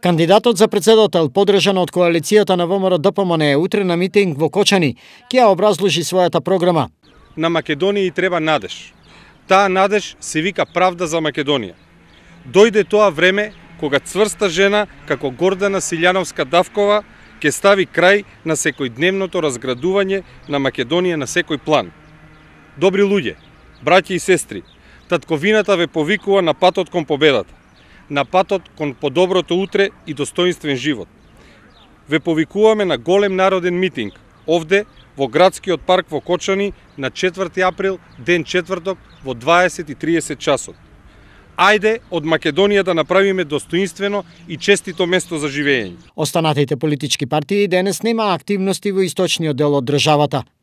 Кандидатот за председател, подрежан од коалицијата на ВМРО ДПМН, е утре на митинг во Кочани, ќе образложи својата програма. На Македонија треба надеж. Таа надеж се вика правда за Македонија. Дојде тоа време кога цврста жена како Гордана Силјановска Давкова ќе стави крај на секојдневното разградување на Македонија на секој план. Добри луѓе, браќи и сестри, татковината ве повикува на патот кон победата на патот кон подоброто утре и достоинствен живот. Ве повикуваме на голем народен митинг, овде во градскиот парк во Кочани на 4 април, ден четврток во 20:30 часот. Ајде од Македонија да направиме достоинствено и честито место за живење. Останатите политички партии денес нема активности во источниот дел од државата.